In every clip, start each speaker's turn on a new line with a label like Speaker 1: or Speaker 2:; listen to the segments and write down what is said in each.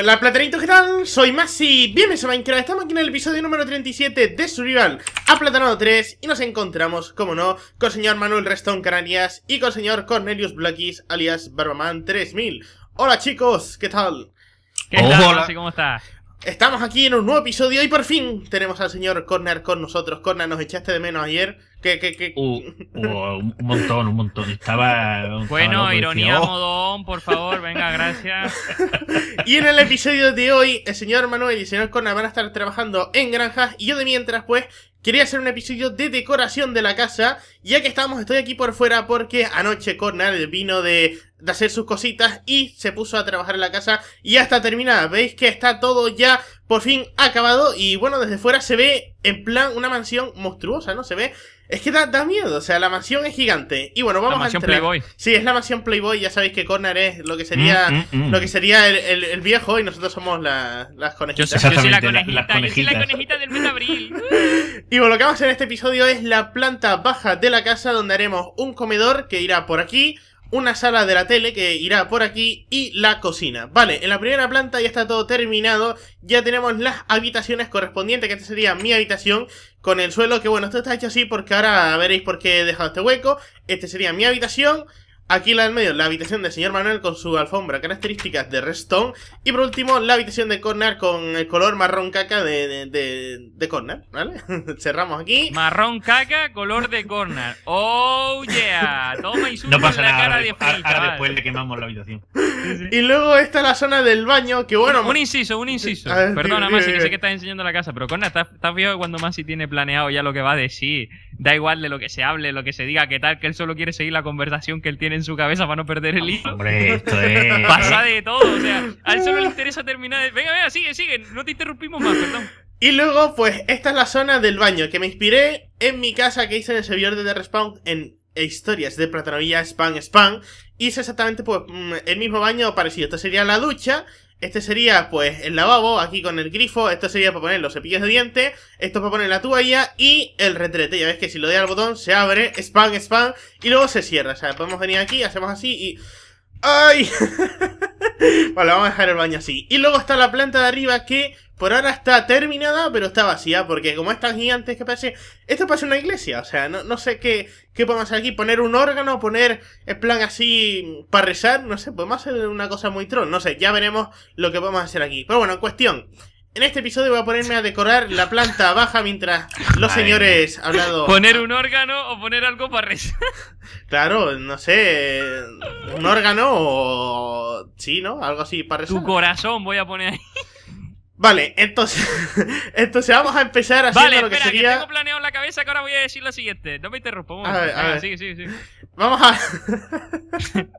Speaker 1: hola platanitos, ¿qué tal? Soy Masi, bienvenidos a Minecraft, estamos aquí en el episodio número 37 de Survival Platanado 3 y nos encontramos, como no, con señor Manuel Restón Canarias y con señor Cornelius Blackis, alias Barbaman 3000 Hola chicos, ¿qué tal? ¿Qué tal, hola. cómo estás? Estamos aquí en un nuevo episodio y por fin tenemos al señor Corner con nosotros. Corner, nos echaste de menos ayer. que qué, qué? Uh, un montón, un montón. Estaba. bueno, ironía, oh".
Speaker 2: modón, por favor, venga, gracias.
Speaker 1: y en el episodio de hoy, el señor Manuel y el señor Corner van a estar trabajando en granjas y yo de mientras, pues, Quería hacer un episodio de decoración de la casa, ya que estamos, estoy aquí por fuera porque anoche Cornell vino de, de hacer sus cositas y se puso a trabajar en la casa y ya está terminada. Veis que está todo ya por fin acabado y bueno, desde fuera se ve en plan una mansión monstruosa, ¿no? Se ve es que da, da, miedo, o sea, la mansión es gigante. Y bueno, vamos la mansión a Playboy. Sí, es la mansión Playboy, ya sabéis que Corner es lo que sería mm, mm, mm. lo que sería el, el, viejo y nosotros somos la, las conejitas. Yo, soy la conejita, yo soy la conejita del mes de abril. Uh. y bueno, lo que vamos a hacer en este episodio es la planta baja de la casa donde haremos un comedor que irá por aquí, una sala de la tele que irá por aquí y la cocina. Vale, en la primera planta ya está todo terminado, ya tenemos las habitaciones correspondientes, que esta sería mi habitación con el suelo, que bueno, esto está hecho así porque ahora veréis por qué he dejado este hueco. Este sería mi habitación, Aquí la del medio, la habitación del señor Manuel con su alfombra, características de Redstone. Y por último, la habitación de Corner con el color marrón caca de, de, Corner, ¿vale? Cerramos aquí. Marrón
Speaker 2: caca, color de Corner. ¡Oh, yeah! Toma no pasa la cara de después le quemamos la habitación.
Speaker 1: Y luego está la zona del baño, que bueno... Un, inciso, un inciso. Perdona, Masi, que sé que
Speaker 2: estás enseñando la casa, pero Corner, ¿estás viendo cuando Masi tiene planeado ya lo que va a decir? Da igual de lo que se hable, lo que se diga, qué tal, que él solo quiere seguir la conversación que él tiene en su cabeza para no perder el hilo. Hombre, esto es. Pasa de todo, o sea, a él solo le interesa terminar. Venga, venga, sigue, sigue, no te interrumpimos más, perdón.
Speaker 1: Y luego, pues, esta es la zona del baño que me inspiré en mi casa que hice en el servidor de The Respawn en historias de Platanovilla, Spam Spam. Hice exactamente pues mm, el mismo baño parecido. Esta sería la ducha este sería, pues, el lavabo, aquí con el grifo. Esto sería para poner los cepillos de dientes. Esto para poner la toalla y el retrete. Ya ves que si lo doy al botón se abre, spam, spam, y luego se cierra. O sea, podemos venir aquí, hacemos así y... ¡Ay! Bueno, vamos a dejar el baño así. Y luego está la planta de arriba que por ahora está terminada, pero está vacía. Porque como es tan gigante, que parece... Esto parece una iglesia. O sea, no, sé qué, qué podemos hacer aquí. Poner un órgano, poner el plan así para rezar. No sé, podemos hacer una cosa muy tron. No sé, ya veremos lo que podemos hacer aquí. Pero bueno, en cuestión. En este episodio voy a ponerme a decorar la planta baja mientras los señores han hablado. ¿Poner un
Speaker 2: órgano o poner algo para rezar?
Speaker 1: Claro, no sé. Un órgano o. Sí, ¿no? Algo así para rezar. Tu corazón voy a poner ahí. Vale, entonces. entonces vamos a empezar haciendo lo que sería. Que tengo
Speaker 2: planeado en la cabeza que ahora voy a decir lo siguiente. No me interrumpo. A a ver. Sí, Vamos a.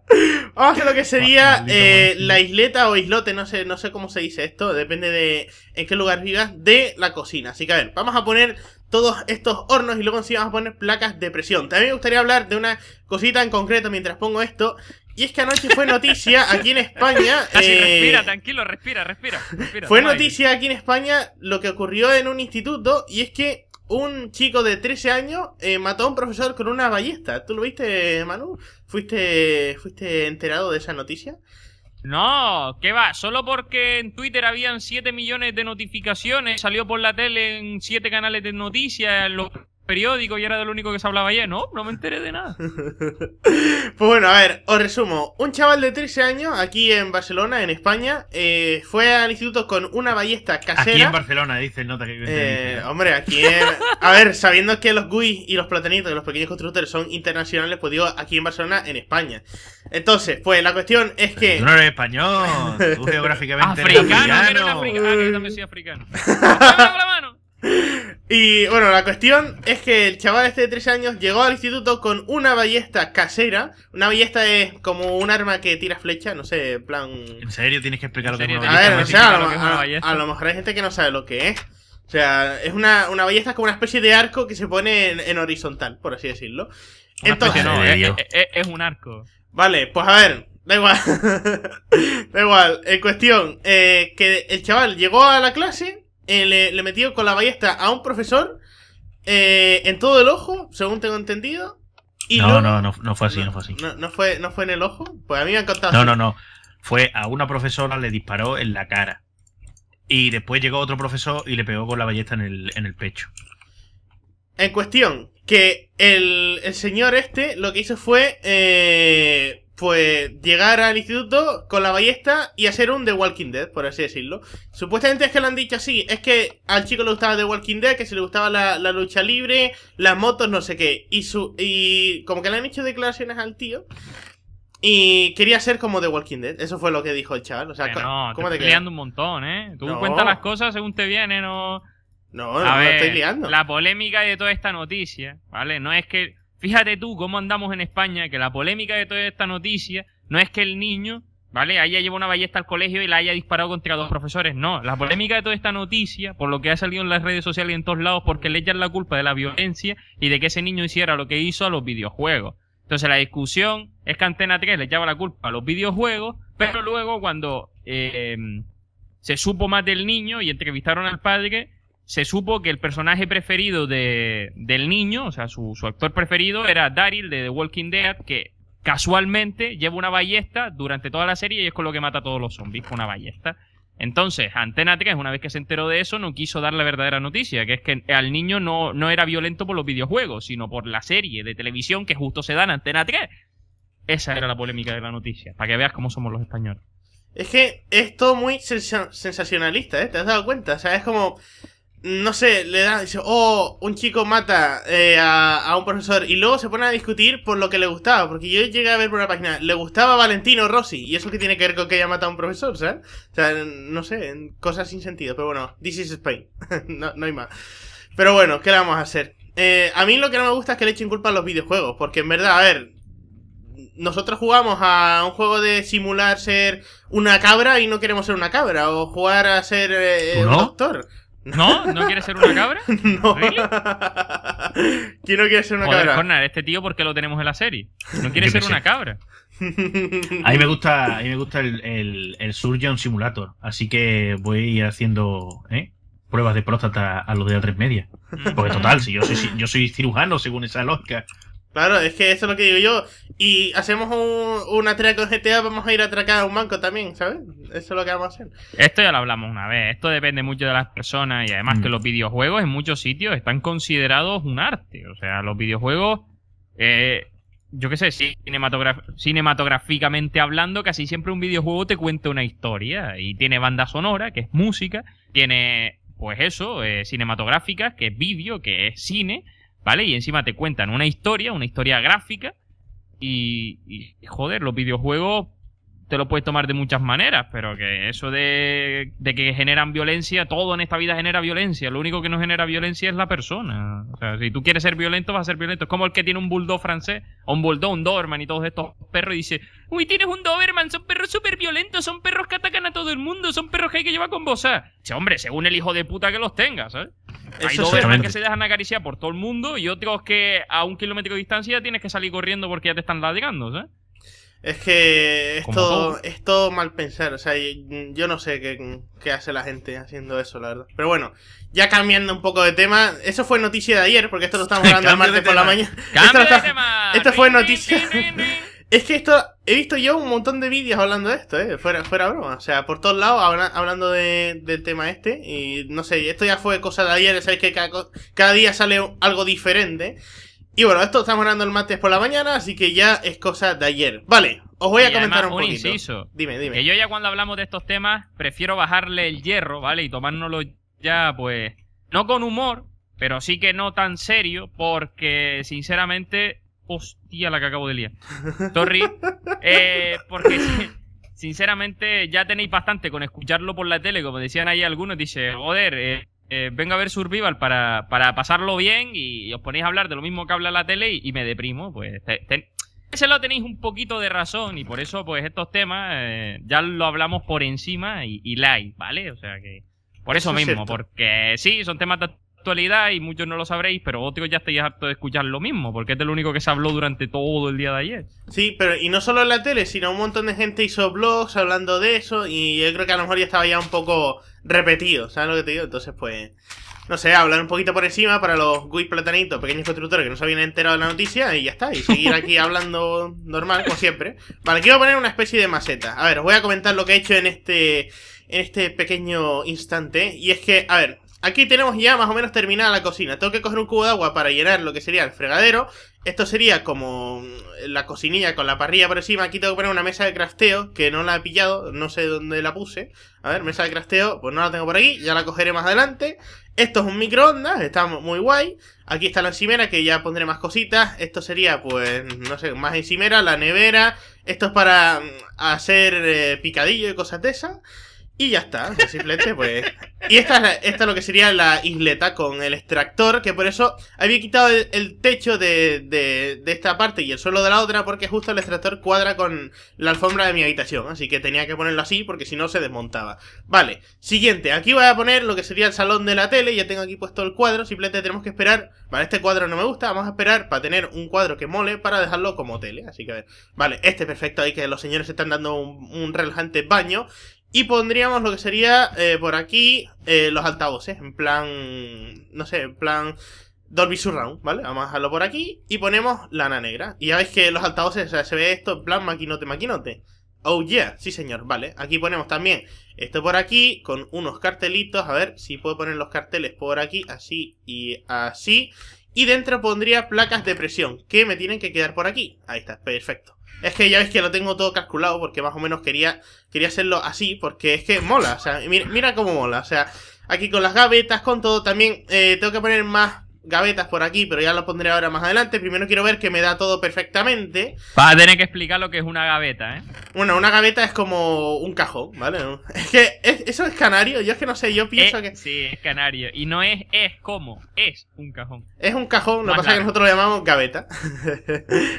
Speaker 1: Vamos a lo que sería ah, eh, la isleta o islote, no sé, no sé cómo se dice esto, depende de en qué lugar vivas, de la cocina. Así que a ver, vamos a poner todos estos hornos y luego encima vamos a poner placas de presión. También me gustaría hablar de una cosita en concreto mientras pongo esto, y es que anoche fue noticia aquí en España. Casi ah, eh, respira,
Speaker 2: tranquilo, respira. respira fue noticia
Speaker 1: aquí en España lo que ocurrió en un instituto y es que un chico de 13 años eh, mató a un profesor con una ballesta. ¿Tú lo viste, Manu? ¿Fuiste, fuiste enterado de esa noticia? No,
Speaker 2: ¿qué va? Solo porque en Twitter habían 7 millones de notificaciones, salió por la tele en 7 canales de noticias, periódico y era de lo único que se hablaba ayer. No, no me enteré de nada.
Speaker 1: pues bueno, a ver, os resumo. Un chaval de 13 años, aquí en Barcelona, en España, eh, fue al instituto con una ballesta casera. Aquí en Barcelona, dice el nota que eh, Hombre, aquí en... A ver, sabiendo que los GUI y los platanitos y los pequeños constructores son internacionales, pues digo, aquí en Barcelona, en España. Entonces, pues la cuestión es que... no eres español, tú geográficamente africano, eres africano. Ah, yo
Speaker 2: también soy africano. la
Speaker 1: mano! Y bueno, la cuestión es que el chaval este de 13 años llegó al instituto con una ballesta casera. Una ballesta es como un arma que tira flecha, no sé, en plan... ¿En serio tienes que explicar lo que es A ver, o sea, a lo, lo mejor hay gente que no sabe lo que es. O sea, es una, una ballesta como una especie de arco que se pone en, horizontal, por así decirlo. Entonces, es, un arco. Vale, pues a ver, Da igual. da igual. En cuestión, eh, que el chaval llegó a la clase eh, le, metió con la ballesta a un profesor eh, en todo el ojo, según tengo entendido. Y no, no, no, no, fue así, no, fue así. No, fue, en el ojo. Pues a mí me han contado. No, no, no. Fue a una profesora, le disparó en la cara. Y después llegó otro profesor y le pegó con la ballesta en el, pecho. En cuestión, que el, señor este lo que hizo fue eh, pues llegar al instituto con la ballesta y hacer un The Walking Dead, por así decirlo. Supuestamente es que lo han dicho así, es que al chico le gustaba The Walking Dead, que se le gustaba la, lucha libre, las motos, no sé qué. Y, su, y como que le han hecho declaraciones al tío y quería ser como The Walking Dead. Eso fue lo que dijo el chaval. O sea, no, te, estoy liando
Speaker 2: un montón, ¿eh? Tú cuentas las cosas según te viene, no...
Speaker 1: No, no, estoy liando.
Speaker 2: La polémica de toda esta noticia, ¿vale? No es que... Fíjate tú cómo andamos en España, que la polémica de toda esta noticia no es que el niño, ¿vale? Haya llevado una ballesta al colegio y la haya disparado contra dos profesores, no. La polémica de toda esta noticia, por lo que ha salido en las redes sociales y en todos lados, porque le echan la culpa de la violencia y de que ese niño hiciera lo que hizo a los videojuegos. Entonces la discusión es que Antena 3 le echaba la culpa a los videojuegos, pero luego cuando eh, se supo más del niño y entrevistaron al padre, se supo que el personaje preferido de, del niño, o sea, su, actor preferido era Daryl de The Walking Dead, que casualmente lleva una ballesta durante toda la serie y es con lo que mata a todos los zombies, con una ballesta. Entonces, Antena 3, una vez que se enteró de eso, no quiso dar la verdadera noticia, que es que al niño no, era violento por los videojuegos, sino por la serie de televisión que justo se da en Antena 3. Esa era la polémica de la noticia, para que veas cómo somos los españoles.
Speaker 1: Es que es todo muy sensacionalista, ¿eh? ¿Te has dado cuenta? O sea, es como no sé, le da, dice, oh, un chico mata eh, a, un profesor y luego se ponen a discutir por lo que le gustaba, porque yo llegué a ver por una página, le gustaba Valentino Rossi, y eso que tiene que ver con que haya matado a un profesor, ¿sabes? O sea, no sé, cosas sin sentido, pero bueno, this is Spain, no, no hay más. Pero bueno, ¿qué le vamos a hacer? Eh, a mí lo que no me gusta es que le echen culpa a los videojuegos, porque en verdad, a ver, nosotros jugamos a un juego de simular ser una cabra y no queremos ser una cabra, o jugar a ser eh, un doctor. ¿No? ¿No quieres ser una cabra? No. ¿Quién no quiere ser una Joder,
Speaker 2: cabra? este tío ¿por qué lo tenemos en la serie. No quiere ser una cabra.
Speaker 1: A mí me gusta, a mí me gusta el, el, el Surgeon Simulator, así que voy haciendo ¿eh? pruebas de próstata a los de A3 Media. Porque total, si yo soy, yo soy cirujano según esa lógica. Claro, es que eso es lo que digo yo. Y hacemos una tarea con GTA, vamos a ir a atracar a un banco también, ¿sabes? Eso es lo que vamos a hacer.
Speaker 2: Esto ya lo hablamos una vez. Esto depende mucho de las personas y además que mm. los videojuegos en muchos sitios están considerados un arte. O sea, los videojuegos, eh, yo qué sé, cinematográficamente hablando, casi siempre un videojuego te cuenta una historia y tiene banda sonora, que es música, tiene, pues eso, eh, cinematográficas, que es vídeo, que es cine ¿Vale? Y encima te cuentan una historia, una historia gráfica. Y, joder, los videojuegos te lo puedes tomar de muchas maneras, pero que eso de, que generan violencia, todo en esta vida genera violencia. Lo único que no genera violencia es la persona. O sea, si tú quieres ser violento, vas a ser violento. Es como el que tiene un bulldog francés, o un bulldog, un Doberman y todos estos perros, y dice: Uy, tienes un Doberman, son perros súper violentos, son perros que atacan a todo el mundo, son perros que hay que llevar con vos O hombre, según el hijo de puta que los tengas ¿sabes? Hay dos que se dejan acariciar por todo el mundo y otros que a un kilómetro de distancia tienes que salir corriendo porque ya te están ladrando
Speaker 1: Es que es todo, es todo, mal pensar, o sea, yo no sé qué, qué, hace la gente haciendo eso, la verdad. Pero bueno, ya cambiando un poco de tema, eso fue noticia de ayer, porque esto lo estamos hablando el martes por la mañana. Esto, de tema. esto fue noticia... Es que esto, he visto yo un montón de vídeos hablando de esto, ¿eh? fuera, fuera broma. O sea, por todos lados hablando de, del tema este. Y no sé, esto ya fue cosa de ayer, sabéis que cada, día sale algo diferente. Y bueno, esto estamos hablando el martes por la mañana, así que ya es cosa de ayer. Vale, os voy a comentar un, poquito. Inciso, dime,
Speaker 2: dime. Que yo ya cuando hablamos de estos temas, prefiero bajarle el hierro, ¿vale? Y tomárnoslo ya, pues, no con humor, pero sí que no tan serio, porque sinceramente hostia la que acabo de liar. Torri, eh, porque sinceramente ya tenéis bastante con escucharlo por la tele, como decían ahí algunos, dice, joder, eh, eh vengo a ver Survival para, para pasarlo bien y, os ponéis a hablar de lo mismo que habla la tele y, me deprimo, pues ese lo tenéis un poquito de razón y por eso pues estos temas eh, ya lo hablamos por encima y, like, ¿vale? O sea que
Speaker 1: por eso, mismo,
Speaker 2: porque sí, son temas actualidad y muchos no lo sabréis, pero vosotros ya estáis harto de escuchar lo mismo, porque es lo único que se habló durante todo el día de ayer.
Speaker 1: Sí, pero y no solo en la tele, sino un montón de gente hizo blogs hablando de eso y yo creo que a lo mejor ya estaba ya un poco repetido, ¿sabes lo que te digo? Entonces, pues, no sé, hablar un poquito por encima para los guis platanitos, pequeños constructores que no se habían enterado de la noticia y ya está, y seguir aquí hablando normal, como siempre. Vale, a poner una especie de maceta. A ver, os voy a comentar lo que he hecho en este en este pequeño instante. Y es que, a ver, Aquí tenemos ya más o menos terminada la cocina. Tengo que coger un cubo de agua para llenar lo que sería el fregadero. Esto sería como mm, la cocinilla con la parrilla por encima. Aquí tengo que poner una mesa de crafteo, que no la he pillado, no sé dónde la puse. A ver, mesa de crafteo, pues no la tengo por aquí, ya la cogeré más adelante. Esto es un microondas, está muy guay. Aquí está la encimera, que ya pondré más cositas. Esto sería, pues, no sé, más encimera, la nevera. Esto es para mm, hacer eh, picadillo y cosas de esas. Y ya está, pues, simplemente pues... Y esta es, esta lo que sería la isleta con el extractor, que por eso había quitado el, techo de, esta parte y el suelo de la otra, porque justo el extractor cuadra con la alfombra de mi habitación, así que tenía que ponerlo así, porque si no se desmontaba. Vale, siguiente, aquí voy a poner lo que sería el salón de la tele, ya tengo aquí puesto el cuadro, simplemente tenemos que esperar... Vale, este cuadro no me gusta, vamos a esperar para tener un cuadro que mole para dejarlo como tele, así que a ver. Vale, este perfecto, ahí que los señores están dando un relajante baño, y pondríamos lo que sería eh, por aquí eh, los altavoces, en plan, no sé, en plan Dolby Surround, ¿vale? Vamos a dejarlo por aquí y ponemos lana negra. Y ya veis que los altavoces, o sea, se ve esto en plan maquinote, maquinote. Oh yeah, sí señor, vale. Aquí ponemos también esto por aquí con unos cartelitos. A ver si puedo poner los carteles por aquí, así y así. Y dentro pondría placas de presión que me tienen que quedar por aquí. Ahí está, perfecto. Es que ya ves que lo tengo todo calculado porque más o menos quería, quería hacerlo así porque es que mola, o sea, mira, cómo mola, o sea, aquí con las gavetas, con todo, también eh, tengo que poner más gavetas por aquí, pero ya lo pondré ahora más adelante. Primero quiero ver que me da todo perfectamente.
Speaker 2: Va a tener que explicar lo que es una gaveta, ¿eh?
Speaker 1: Bueno, una gaveta es como un cajón, ¿vale? Es que eso es canario, yo es que no sé, yo pienso eh, que...
Speaker 2: Sí, es canario. Y no es es como, es un
Speaker 1: cajón. Es un cajón, lo que pasa es que nosotros lo llamamos gaveta.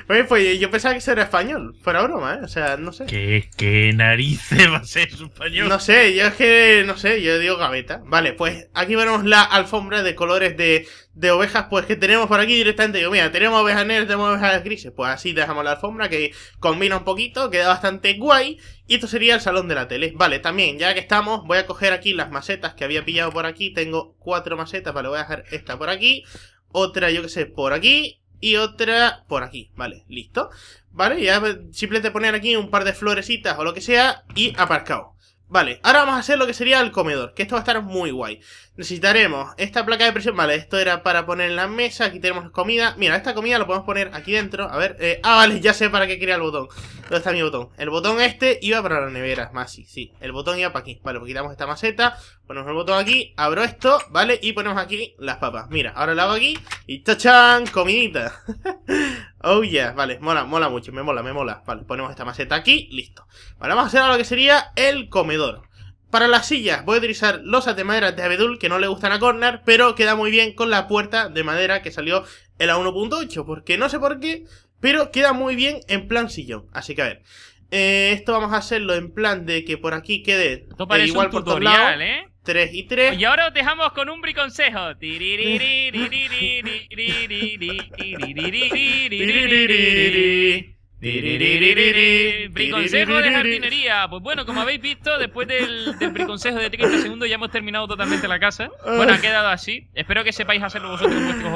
Speaker 1: pues, pues, yo pensaba que eso era español, fuera broma, ¿eh? O sea, no sé. ¿Qué, narices va a ser español? No sé, yo es que, no sé, yo digo gaveta. Vale, pues aquí vemos la alfombra de colores de ovejas, pues que tenemos por aquí directamente. Digo, mira, tenemos ovejas negras, tenemos ovejas grises. Pues así dejamos la alfombra que combina un poquito, queda bastante guay. Y esto sería el salón de la tele. Vale, también, ya que estamos, voy a coger aquí las macetas que había pillado por aquí. Tengo cuatro macetas, vale, voy a dejar esta por aquí. Otra, yo que sé, por aquí y otra por aquí, vale, listo. Vale, ya simplemente poner aquí un par de florecitas o lo que sea y aparcado. Vale, ahora vamos a hacer lo que sería el comedor, que esto va a estar muy guay. Necesitaremos esta placa de presión, vale, esto era para poner en la mesa, aquí tenemos comida. Mira, esta comida la podemos poner aquí dentro, a ver, eh, ah, vale, ya sé para qué quería el botón. ¿Dónde está mi botón? El botón este iba para la nevera, más sí, sí. El botón iba para aquí, vale, pues quitamos esta maceta, Ponemos el botón aquí, abro esto, ¿vale? Y ponemos aquí las papas. Mira, ahora la hago aquí y ¡ta-chan! ¡Comidita! oh yeah, vale, mola, mola mucho, me mola, me mola. Vale, ponemos esta maceta aquí, listo. Vale, vamos a hacer ahora lo que sería el comedor. Para las sillas voy a utilizar losas de madera de abedul que no le gustan a Corner, pero queda muy bien con la puerta de madera que salió en la 1.8, porque no sé por qué, pero queda muy bien en plan sillón. Así que a ver, eh, esto vamos a hacerlo en plan de que por aquí quede eh, igual por todos lados. ¿eh? 3 y 3.
Speaker 2: Y ahora os dejamos con un briconsejo.
Speaker 1: Briconsejo de jardinería.
Speaker 2: Pues bueno, como habéis visto, después del, briconsejo de 30 segundos ya hemos terminado totalmente la casa. Bueno, ha quedado así. Espero que sepáis hacerlo vosotros en vuestros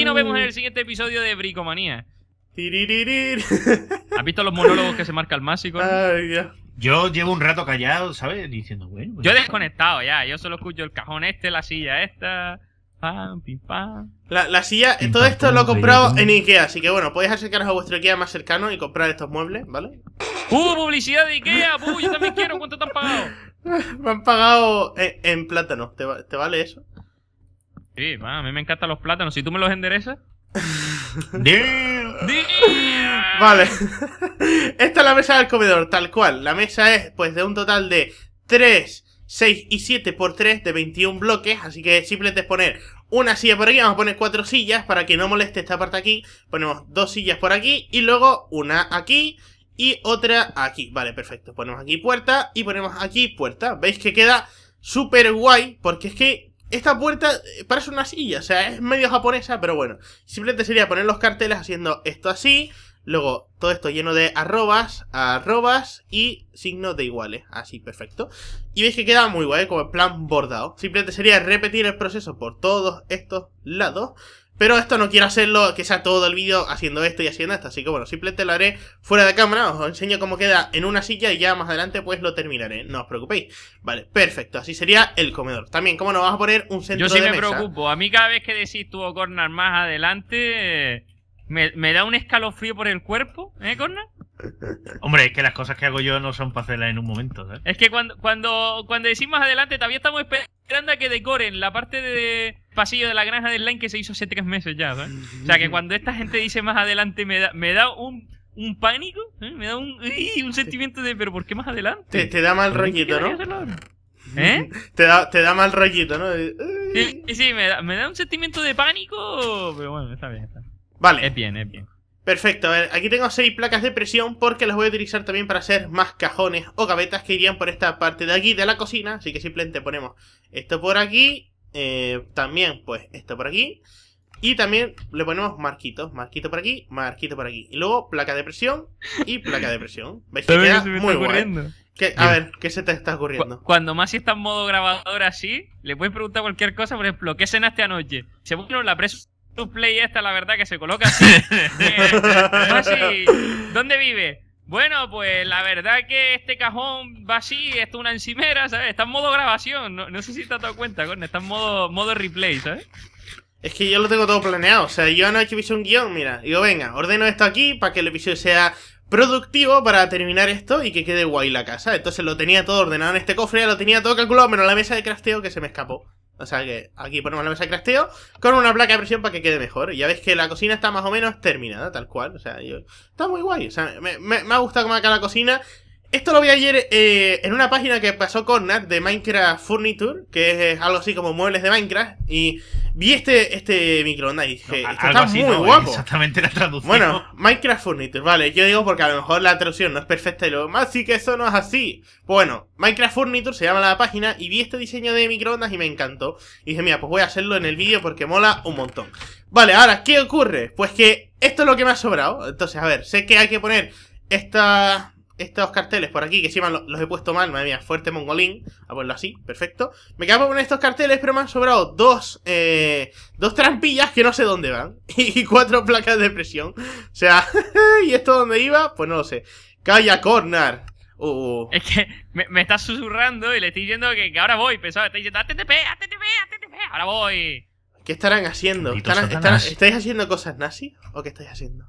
Speaker 2: Y nos vemos en el siguiente episodio de Bricomanía. ¿Has visto los monólogos que se marca el másico? Ay, Dios. Yo llevo un rato callado, ¿sabes? Diciendo, bueno. Pues yo he desconectado ya, yo solo escucho el cajón este, la silla esta. Pam, pim, pam.
Speaker 1: La, silla, todo esto lo he comprado en Ikea, así que bueno, podéis acercaros a vuestro Ikea más cercano y comprar estos muebles, ¿vale? ¡Uh, publicidad de Ikea! ¡Uh, yo también quiero! ¿Cuánto te han pagado? Me han pagado eh, en, plátano, ¿Te, ¿te vale eso?
Speaker 2: Sí, va, a mí me encantan los plátanos.
Speaker 1: Si tú me los enderezas. vale. Esta es la mesa del comedor, tal cual. La mesa es, pues, de un total de 3, 6 y 7 por 3 de 21 bloques. Así que simplemente es poner una silla por aquí. Vamos a poner cuatro sillas para que no moleste esta parte aquí. Ponemos dos sillas por aquí y luego una aquí y otra aquí. Vale, perfecto. Ponemos aquí puerta y ponemos aquí puerta. ¿Veis que queda súper guay? Porque es que esta puerta eh, parece una silla, o sea, es medio japonesa, pero bueno. Simplemente sería poner los carteles haciendo esto así, luego todo esto lleno de arrobas, arrobas y signos de iguales. Así, perfecto. Y veis que queda muy guay, como el plan bordado. Simplemente sería repetir el proceso por todos estos lados. Pero esto no quiero hacerlo, que sea todo el vídeo haciendo esto y haciendo esto. Así que bueno, simplemente lo haré fuera de cámara. Os enseño cómo queda en una silla y ya más adelante pues lo terminaré. No os preocupéis. Vale, perfecto. Así sería el comedor. También, ¿cómo nos Vamos a poner un centro de mesa? Yo sí me preocupo.
Speaker 2: A mí cada vez que decís tú corner más adelante... Eh, me, me, da un escalofrío por el cuerpo, ¿eh, Corner?
Speaker 1: Hombre, es que las cosas que hago yo no son para hacerlas en un momento.
Speaker 2: Es que cuando, cuando, cuando decimos adelante, todavía estamos esperando a que decoren la parte de pasillo de la granja del line que se hizo hace tres meses ya. ¿sabes? O sea, que cuando esta gente dice más adelante, me da, me da un, pánico, ¿eh? me da un, sentimiento de, pero ¿por qué más adelante? Te, da mal rollito, ¿no?
Speaker 1: ¿Eh? Te da, mal rollito, ¿no?
Speaker 2: Sí, sí me, da, un sentimiento de pánico,
Speaker 1: pero bueno, está bien. Está. Vale. Es bien, es bien. Perfecto, a ver, aquí tengo seis placas de presión porque las voy a utilizar también para hacer más cajones o gavetas que irían por esta parte de aquí de la cocina, así que simplemente ponemos esto por aquí, eh, también pues esto por aquí, y también le ponemos marquitos, marquito por aquí, marquito por aquí, y luego placa de presión y placa de presión. ¿Veis que queda muy guay? a ver, ¿qué se te está ocurriendo? Cuando Masi
Speaker 2: está en modo grabador así, le puedes preguntar cualquier cosa, por ejemplo, ¿qué cenaste anoche? Se bueno, la presión tu play esta, la verdad, que se coloca así. Eh, ¿Dónde vive? Bueno, pues la verdad que este cajón va así, esto es una encimera, ¿sabes? Está en modo grabación, no, sé si te has dado cuenta, con está en modo, modo replay, ¿sabes?
Speaker 1: Es que yo lo tengo todo planeado, o sea, yo anoche hice un guión, mira, digo, venga, ordeno esto aquí para que el episodio sea productivo para terminar esto y que quede guay la casa. Entonces lo tenía todo ordenado en este cofre, lo tenía todo calculado, menos la mesa de crafteo que se me escapó. O sea que aquí ponemos la mesa de crasteo con una placa de presión para que quede mejor. Y ya ves que la cocina está más o menos terminada, tal cual. O sea, está muy guay. O sea, me, ha gustado como acá la cocina. Esto lo vi ayer eh, en una página que pasó con Nat de Minecraft Furniture, que es algo así como muebles de Minecraft. Y vi este, este microondas y dije, está muy guapo. Exactamente la traducción. Bueno, Minecraft Furniture, vale, yo digo porque a lo mejor la traducción no es perfecta y lo más sí que eso no es así. bueno, Minecraft Furniture se llama la página y vi este diseño de microondas y me encantó. Y dije, mira, pues voy a hacerlo en el vídeo porque mola un montón. Vale, ahora, ¿qué ocurre? Pues que esto es lo que me ha sobrado. Entonces, a ver, sé que hay que poner esta estos carteles por aquí, que encima los, los he puesto mal, madre mía, fuerte mongolín, a ponerlo así, perfecto. Me quedo con estos carteles, pero me han sobrado dos, eh, dos trampillas que no sé dónde van. Y cuatro placas de presión. O sea, ¿y esto dónde iba? Pues no lo sé. Calla, Cornar. Uh. Es que
Speaker 2: me, está susurrando y le estoy diciendo que, ahora voy, pensaba, estoy diciendo, ATTP, ATTP, ATTP, ahora voy. ¿Qué estarán haciendo? ¿Están, están, estáis
Speaker 1: haciendo cosas nazi o qué estáis haciendo?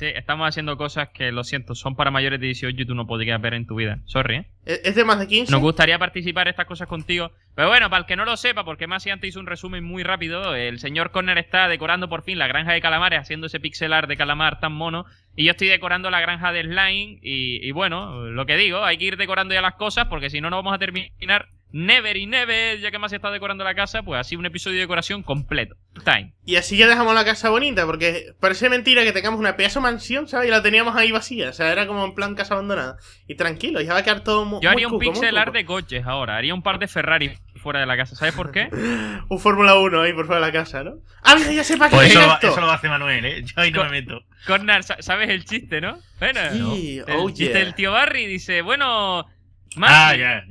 Speaker 2: estamos haciendo cosas que, lo siento, son para mayores de 18 y tú no podrías ver en tu vida. Sorry, ¿eh?
Speaker 1: ¿E-, ¿Es de más de 15? Nos gustaría
Speaker 2: participar en estas cosas contigo. Pero bueno, para el que no lo sepa, porque más si antes hice un resumen muy rápido, el señor Corner está decorando por fin la granja de calamares, haciendo ese pixelar de calamar tan mono. Y yo estoy decorando la granja de slime. Y, y bueno, lo que digo, hay que ir decorando ya las cosas, porque si no, no vamos a terminar Never y Never, ya que más se está decorando la casa, pues así un episodio de decoración completo. Time. Y
Speaker 1: así ya dejamos la casa bonita, porque parece mentira que tengamos una pedazo mansión, ¿sabes? Y la teníamos ahí vacía, o sea, era como en plan casa abandonada. Y tranquilo, ya va a quedar todo muy Yo haría un pixelar
Speaker 2: pixel de coches ahora, haría un par de Ferrari fuera de la casa, ¿sabes por qué?
Speaker 1: un Fórmula 1 ahí por fuera de la casa, ¿no? ¡Ah, mira, ya sé para qué pues es eso, esto! eso lo hace Manuel, ¿eh? Yo ahí no me meto.
Speaker 2: Cornar, ¿sabes el chiste, no? Bueno, sí, el oh, tío Barry dice, bueno ah,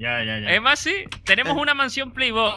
Speaker 2: Es más, sí, tenemos eh. una mansión Playboy,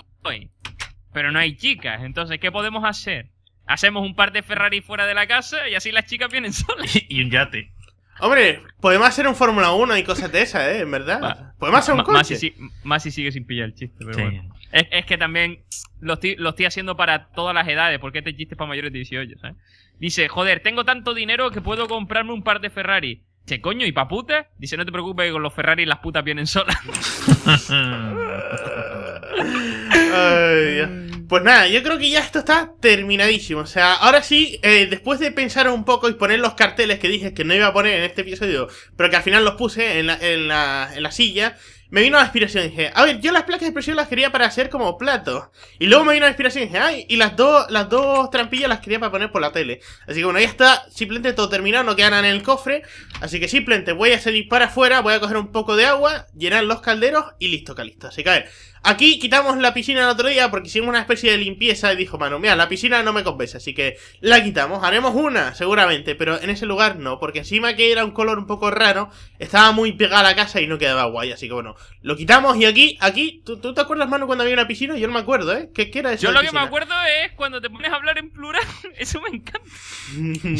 Speaker 2: pero no hay chicas. Entonces, ¿qué podemos hacer? Hacemos un par de Ferrari fuera de la casa y así las chicas vienen solas. y un yate.
Speaker 1: Hombre, podemos hacer un Fórmula 1 y cosas de esas, ¿eh? En verdad. podemos hacer un coche. Más si,
Speaker 2: sigue sin pillar el chiste, pero bueno. Es, que también lo estoy, lo estoy, haciendo para todas las edades, porque este chiste es para mayores de 18, ¿sabes? Dice, joder, tengo tanto dinero que puedo comprarme un par de Ferrari. Che, coño, ¿y papute, Dice, no te preocupes, con los Ferrari las putas vienen solas.
Speaker 1: Pues nada, yo creo que ya esto está terminadísimo. O sea, ahora sí, eh, después de pensar un poco y poner los carteles que dije que no iba a poner en este episodio, pero que al final los puse en la, en la, en la silla, me vino la inspiración y dije, a ver, yo las placas de presión las quería para hacer como plato. Y luego me vino la inspiración y dije, ay, y las dos, las dos trampillas las quería para poner por la tele. Así que bueno, ya está simplemente todo terminado, no quedan en el cofre. Así que simplemente voy a salir para afuera, voy a coger un poco de agua, llenar los calderos y listo, calisto. Así que a ver, Aquí quitamos la piscina el otro día porque hicimos una especie de limpieza y dijo Manu, mira, la piscina no me convence, así que la quitamos. Haremos una, seguramente, pero en ese lugar no, porque encima que era un color un poco raro, estaba muy pegada a la casa y no quedaba guay, así que bueno, lo quitamos y aquí, aquí, ¿tú, te acuerdas, Manu, cuando había una piscina? Yo no me acuerdo, ¿eh? ¿Qué, era eso? Yo lo que me
Speaker 2: acuerdo es cuando te pones a hablar en plural, eso me
Speaker 1: encanta.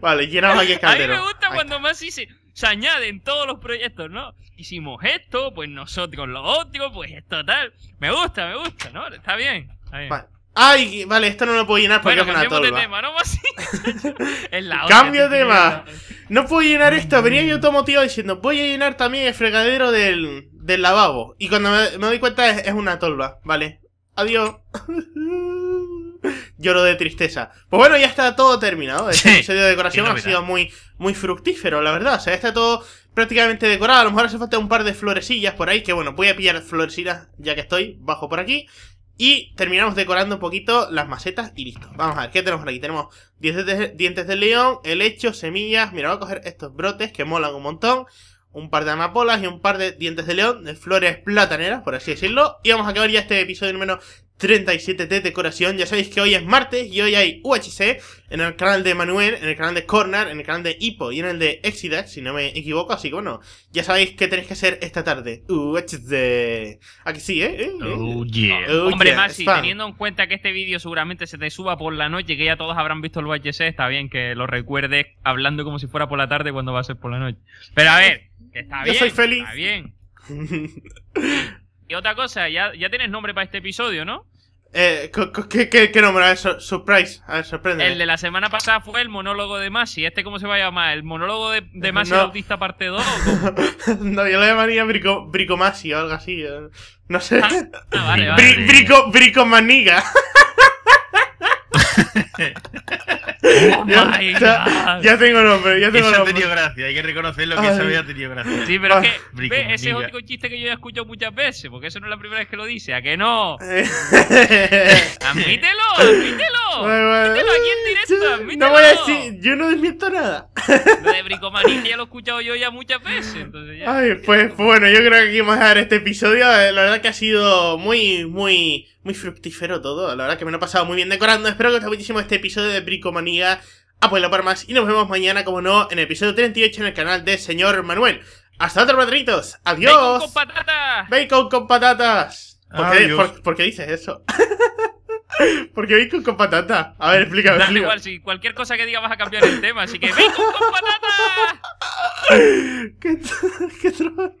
Speaker 1: vale, llenamos aquí el caldero. A mí me gusta
Speaker 2: cuando más hice se añaden todos los proyectos, ¿no? Hicimos esto, pues nosotros lo ópticos, pues esto tal. Me gusta, me gusta, ¿no? Está bien. Está Ay,
Speaker 1: vale, esto no lo puedo llenar porque es una tolva tema, ¿no? Cambio de tema. No puedo llenar esto. Venía yo automotivo diciendo, voy a llenar también el fregadero del, lavabo. Y cuando me, doy cuenta es, es una tolva, ¿vale? Adiós. Lloro de tristeza. Pues bueno, ya está todo terminado. Este episodio de decoración ha sido muy, muy fructífero, la verdad. O sea, está todo prácticamente decorado. A lo mejor hace falta un par de florecillas por ahí. Que bueno, voy a pillar florecillas ya que estoy. Bajo por aquí. Y terminamos decorando un poquito las macetas y listo. Vamos a ver, ¿qué tenemos por aquí? Tenemos dientes de, dientes de león, helecho, semillas. Mira, voy a coger estos brotes que molan un montón. Un par de amapolas y un par de dientes de león, de flores plataneras, por así decirlo. Y vamos a acabar ya este episodio número 37T decoración. Ya sabéis que hoy es martes y hoy hay UHC en el canal de Manuel, en el canal de Corner, en el canal de Hippo y en el de Exidax, si no me equivoco. Así que bueno, ya sabéis que tenéis que hacer esta tarde. UHC. Aquí sí, ¿eh? ¿Eh? ¿Eh? Oh, oh, Hombre, Maxi, teniendo
Speaker 2: en cuenta que este vídeo seguramente se te suba por la noche, que ya todos habrán visto el UHC, está bien que lo recuerdes hablando como si fuera por la tarde cuando va a ser por la noche. Pero a ver, está bien. Yo soy feliz. Está bien. Y otra cosa, ya, tienes nombre para este episodio, ¿no?
Speaker 1: Eh, ¿qué, qué, nombre? A ver, surprise, a ver, sorprende. El de la semana
Speaker 2: pasada fue el monólogo de Masi. ¿Este cómo se va a llamar? ¿El monólogo
Speaker 1: de, de eh, Masi parte 2? no, yo lo llamaría brico, Bricomasi o algo así. Eh. No sé. vale, ah, ah, vale. Bri, brico, bricomaniga. Ya oh tengo nombre, ya tengo Eso nombre. ha tenido gracia, hay que reconocerlo que eso había tenido gracia. Sí, pero es que ah, ese es otro
Speaker 2: chiste que yo he escuchado muchas veces, porque eso no es la primera vez que lo dice, ¿a que no? admítelo, admítelo.
Speaker 1: Admítelo aquí en directo, admítelo. No voy a decir, yo no desmiento nada de bricomanía
Speaker 2: ya lo he escuchado yo ya muchas veces.
Speaker 1: ya... Ay, pues, pues, bueno, yo creo que aquí vamos a dejar este episodio. La verdad que ha sido muy, muy, muy fructífero todo. La verdad que me lo he pasado muy bien decorando. Espero que os haya gustado este episodio de bricomanía. apoyo para más y nos vemos mañana, como no, en el episodio 38 en el canal de Señor Manuel. Hasta otro, patritos. Adiós. Bacon con patatas. Bacon con patatas. ¿Por, ¿por qué dices eso? Porque bacon con patata. A ver, explícame. Da igual,
Speaker 2: si cualquier cosa que diga vas a cambiar el tema, así que bacon con patata.
Speaker 1: qué, qué